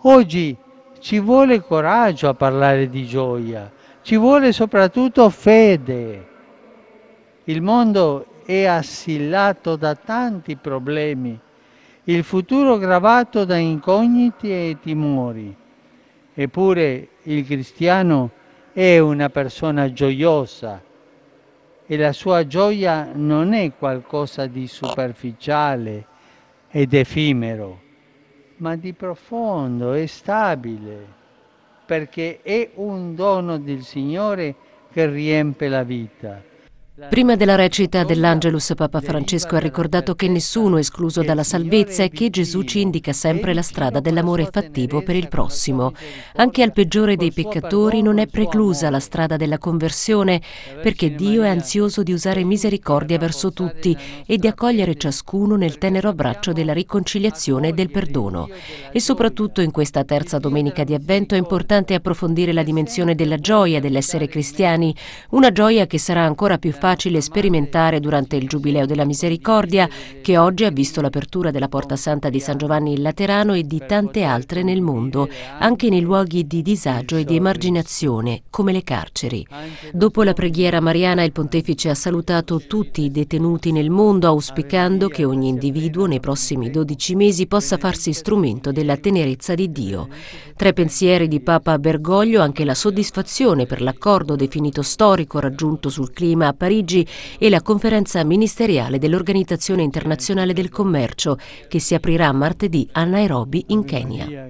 Oggi ci vuole coraggio a parlare di gioia, ci vuole soprattutto fede. Il mondo è assillato da tanti problemi, il futuro gravato da incogniti e timori. Eppure il cristiano è una persona gioiosa e la sua gioia non è qualcosa di superficiale ed effimero ma di profondo e stabile, perché è un dono del Signore che riempie la vita. Prima della recita dell'Angelus Papa Francesco ha ricordato che nessuno è escluso dalla salvezza e che Gesù ci indica sempre la strada dell'amore fattivo per il prossimo. Anche al peggiore dei peccatori non è preclusa la strada della conversione perché Dio è ansioso di usare misericordia verso tutti e di accogliere ciascuno nel tenero abbraccio della riconciliazione e del perdono. E soprattutto in questa terza domenica di Avvento è importante approfondire la dimensione della gioia dell'essere cristiani, una gioia che sarà ancora più facile facile sperimentare durante il Giubileo della Misericordia, che oggi ha visto l'apertura della Porta Santa di San Giovanni in Laterano e di tante altre nel mondo, anche nei luoghi di disagio e di emarginazione, come le carceri. Dopo la preghiera mariana il pontefice ha salutato tutti i detenuti nel mondo auspicando che ogni individuo nei prossimi 12 mesi possa farsi strumento della tenerezza di Dio. Tra i pensieri di Papa Bergoglio anche la soddisfazione per l'accordo definito storico raggiunto sul clima a Parigi Parigi e la conferenza ministeriale dell'Organizzazione Internazionale del Commercio, che si aprirà martedì a Nairobi, in Kenya.